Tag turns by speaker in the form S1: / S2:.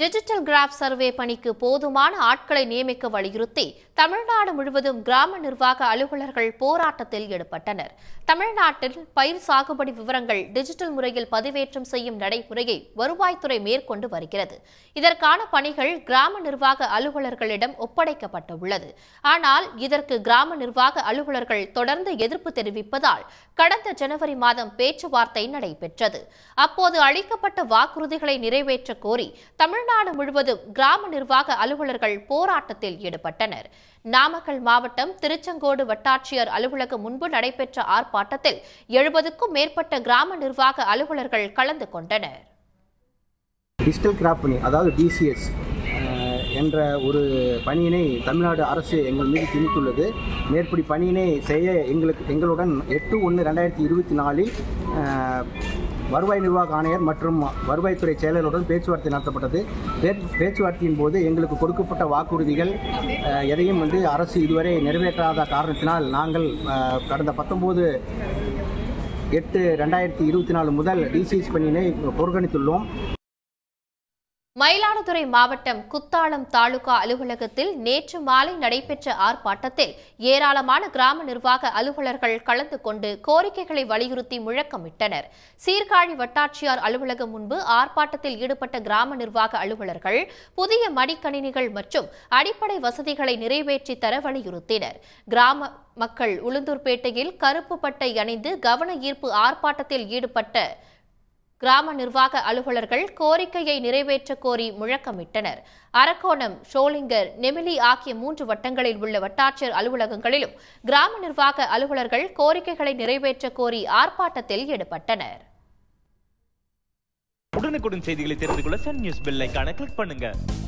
S1: digital graph survey பணிக்கு போதுமான ஆட்களை நியமிக்க வலியுறுத்தி தமிழ்நாடு முழுவதும் கிராம நிர்வாக அலுவலர்கள் போராட்டத்தில் ஈடுபட்டனர் தமிழ்நாட்டில் பயிர் சாகுபடி விவரங்கள் டிஜிட்டல் முறையில் பதிவேற்றம் செய்யும் நடைமுறையை வருவாய்த்துறை மேற்கொண்டு வருகிறது இதற்கான பணிகள் கிராம நிர்வாக அலுவலர்களிடம் ஒப்படைக்கப்பட்டுள்ளது ஆனால் இதற்கு கிராம நிர்வாக அலுவலர்கள் தொடர்ந்து எதிர்ப்பு தெரிவிப்பதால் கடந்த ஜனவரி மாதம் பேச்சுவார்த்தை நடைபெற்றது அப்போது அளிக்கப்பட்ட வாக்குறுதிகளை நிறைவேற்ற கோரி தமிழ்நாடு தமிழ்நாடு முழுவதும் கிராம நிர்வாக அலுவலர்கள் போராட்டத்தில் ஈடுபட்டனர் நாமக்கல் மாவட்டம் திருச்செங்கோடு வட்டாட்சியர் அலுவலகம் முன்பு நடைபெற்ற ஆர்ப்பாட்டத்தில் எழுபதுக்கும் மேற்பட்ட கிராம நிர்வாக அலுவலர்கள் கலந்து கொண்டனர்
S2: டிஜிட்டல் கிராப்பணி அதாவது டிசிஎஸ் என்ற ஒரு பணியினை தமிழ்நாடு அரசு எங்கள் மீது திணித்துள்ளது மேற்படி பணியினை செய்ய எங்களுக்கு எங்களுடன் எட்டு ஒன்று ரெண்டாயிரத்தி இருபத்தி நாலில் வருவாய் நிர்வாக ஆணையர் மற்றும் வருவாய்த்துறை செயலருடன் பேச்சுவார்த்தை நடத்தப்பட்டது பேச்சுவார்த்தையின் போது எங்களுக்கு கொடுக்கப்பட்ட வாக்குறுதிகள் எதையும் வந்து அரசு இதுவரை நிறைவேற்றாத காரணத்தினால் நாங்கள் கடந்த பத்தொம்போது எட்டு ரெண்டாயிரத்தி இருபத்தி நாலு முதல் டிசிஎஸ் பணியினை புறக்கணித்துள்ளோம்
S1: மயிலாடுதுறை மாவட்டம் குத்தாலம் தாலுகா அலுவலகத்தில் நேற்று மாலை நடைபெற்ற ஆர்ப்பாட்டத்தில் ஏராளமான கிராம நிர்வாக அலுவலர்கள் கலந்து கொண்டு கோரிக்கைகளை வலியுறுத்தி முழக்கமிட்டனர் சீர்காழி வட்டாட்சியார் அலுவலகம் முன்பு ஆர்ப்பாட்டத்தில் ஈடுபட்ட கிராம நிர்வாக அலுவலர்கள் புதிய மடிக்கணினிகள் மற்றும் அடிப்படை வசதிகளை நிறைவேற்றி தர வலியுறுத்தினர் கிராம மக்கள் உளுந்தூர்பேட்டையில் கருப்பு பட்டை அணிந்து கவன ஈர்ப்பு ஆர்ப்பாட்டத்தில் ஈடுபட்ட கிராம நிர்வாக அலுவலர்கள் கோரிக்கையை நிறைவேற்ற கோரி முழக்கமிட்டனர் அரக்கோணம் ஷோலிங்கர் நெமிலி ஆகிய மூன்று வட்டங்களில் உள்ள வட்டாட்சியர் அலுவலகங்களிலும் கிராம நிர்வாக அலுவலர்கள் கோரிக்கைகளை நிறைவேற்ற கோரி ஆர்ப்பாட்டத்தில் ஈடுபட்டனர்
S2: உடனுக்குடன் செய்திகளை தெரிந்து கொள்ள சன் நியூஸ் பெல் கிளிக் பண்ணுங்க